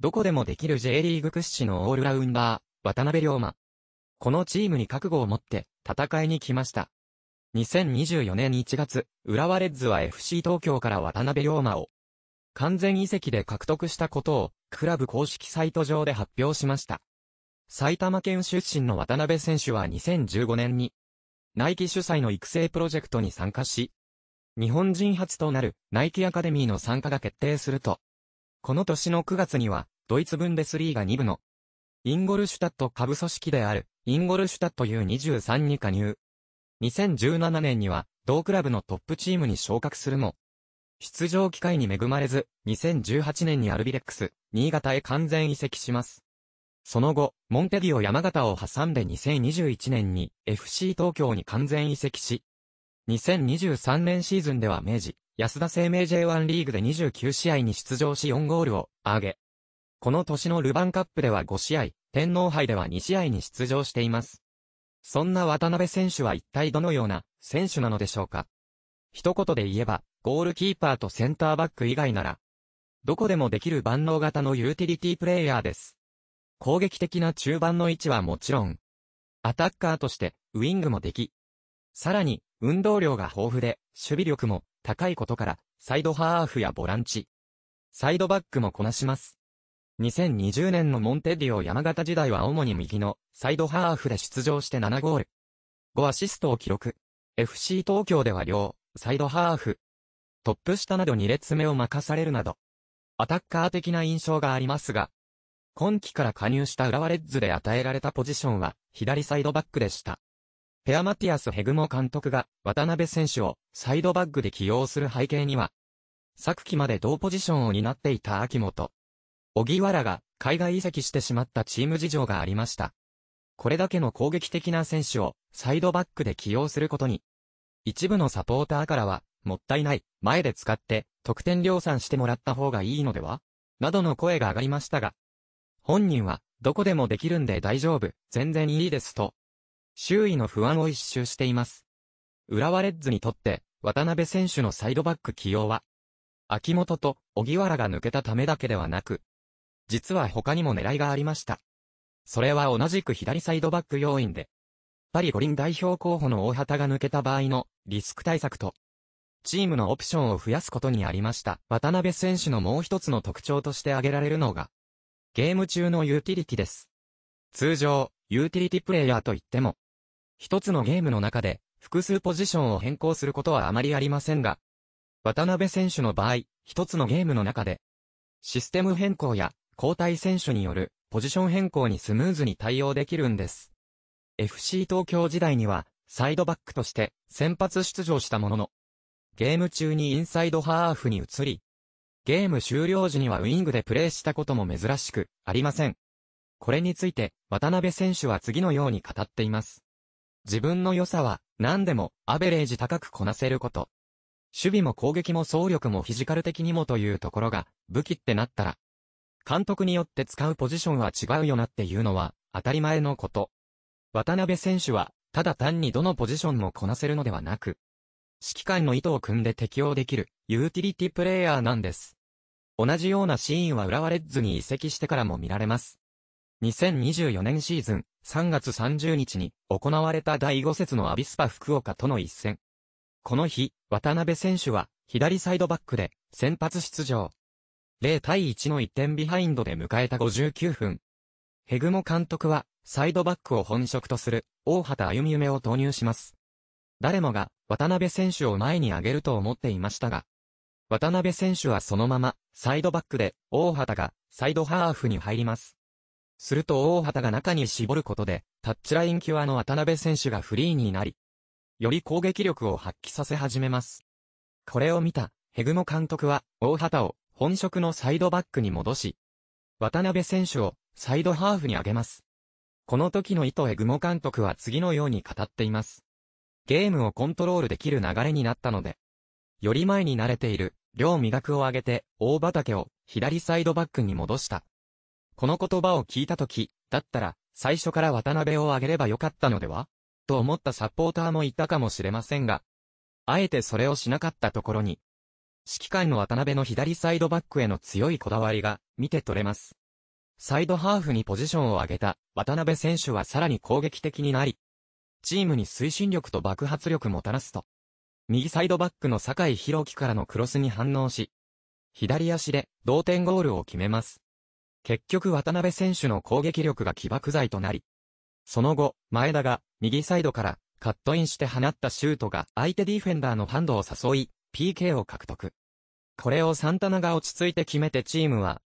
どこでもできる J リーグ屈指のオールラウンダー、渡辺龍馬。このチームに覚悟を持って戦いに来ました。2024年1月、浦和レッズは FC 東京から渡辺龍馬を完全移籍で獲得したことをクラブ公式サイト上で発表しました。埼玉県出身の渡辺選手は2015年にナイキ主催の育成プロジェクトに参加し、日本人初となるナイキアカデミーの参加が決定すると、この年の9月にはドイツブンデスリーガ2部の、インゴルシュタット下部組織である、インゴルシュタット U23 に加入。2017年には、同クラブのトップチームに昇格するも、出場機会に恵まれず、2018年にアルビレックス、新潟へ完全移籍します。その後、モンテディオ山形を挟んで2021年に FC 東京に完全移籍し、2023年シーズンでは明治、安田生命 J1 リーグで29試合に出場し4ゴールを挙げ、この年のルヴァンカップでは5試合、天皇杯では2試合に出場しています。そんな渡辺選手は一体どのような選手なのでしょうか一言で言えば、ゴールキーパーとセンターバック以外なら、どこでもできる万能型のユーティリティプレイヤーです。攻撃的な中盤の位置はもちろん、アタッカーとしてウィングもでき、さらに運動量が豊富で守備力も高いことから、サイドハーフやボランチ、サイドバックもこなします。2020年のモンテディオ山形時代は主に右のサイドハーフで出場して7ゴール。5アシストを記録。FC 東京では両サイドハーフ。トップ下など2列目を任されるなど。アタッカー的な印象がありますが、今季から加入した浦和レッズで与えられたポジションは左サイドバックでした。ペアマティアス・ヘグモ監督が渡辺選手をサイドバックで起用する背景には、昨季まで同ポジションを担っていた秋元、荻原が海外移籍してしまったチーム事情がありました。これだけの攻撃的な選手をサイドバックで起用することに。一部のサポーターからは、もったいない、前で使って、得点量産してもらった方がいいのではなどの声が上がりましたが、本人は、どこでもできるんで大丈夫、全然いいですと、周囲の不安を一周しています。浦和レッズにとって、渡辺選手のサイドバック起用は、秋元と小木原が抜けたためだけではなく、実は他にも狙いがありました。それは同じく左サイドバック要因で、パリ五輪代表候補の大旗が抜けた場合のリスク対策と、チームのオプションを増やすことにありました。渡辺選手のもう一つの特徴として挙げられるのが、ゲーム中のユーティリティです。通常、ユーティリティプレイヤーといっても、一つのゲームの中で複数ポジションを変更することはあまりありませんが、渡辺選手の場合、一つのゲームの中で、システム変更や交代選手によるポジション変更にスムーズに対応できるんです。FC 東京時代には、サイドバックとして先発出場したものの、ゲーム中にインサイドハーフに移り、ゲーム終了時にはウィングでプレーしたことも珍しくありません。これについて、渡辺選手は次のように語っています。自分の良さは、何でも、アベレージ高くこなせること。守備も攻撃も総力もフィジカル的にもというところが、武器ってなったら、監督によって使うポジションは違うよなっていうのは当たり前のこと。渡辺選手は、ただ単にどのポジションもこなせるのではなく、指揮官の意図を組んで適用できる、ユーティリティプレイヤーなんです。同じようなシーンは浦和レッズに移籍してからも見られます。2024年シーズン3月30日に行われた第5節のアビスパ福岡との一戦。この日、渡辺選手は左サイドバックで先発出場。0対1の1点ビハインドで迎えた59分。ヘグモ監督は、サイドバックを本職とする、大畑歩夢を投入します。誰もが、渡辺選手を前に上げると思っていましたが、渡辺選手はそのまま、サイドバックで、大畑が、サイドハーフに入ります。すると大畑が中に絞ることで、タッチライン際の渡辺選手がフリーになり、より攻撃力を発揮させ始めます。これを見た、ヘグモ監督は、大畑を、本職のサイドバックに戻し、渡辺選手をサイドハーフに上げます。この時の意図へグモ監督は次のように語っています。ゲームをコントロールできる流れになったので、より前に慣れている、両磨くを上げて、大畑を左サイドバックに戻した。この言葉を聞いた時、だったら、最初から渡辺を上げればよかったのではと思ったサポーターもいたかもしれませんが、あえてそれをしなかったところに、指揮官の渡辺の左サイドバックへの強いこだわりが見て取れます。サイドハーフにポジションを上げた渡辺選手はさらに攻撃的になり、チームに推進力と爆発力もたらすと。右サイドバックの酒井宏樹からのクロスに反応し、左足で同点ゴールを決めます。結局渡辺選手の攻撃力が起爆剤となり、その後、前田が右サイドからカットインして放ったシュートが相手ディフェンダーのハンドを誘い、PK を獲得。これをサンタナが落ち着いて決めてチームは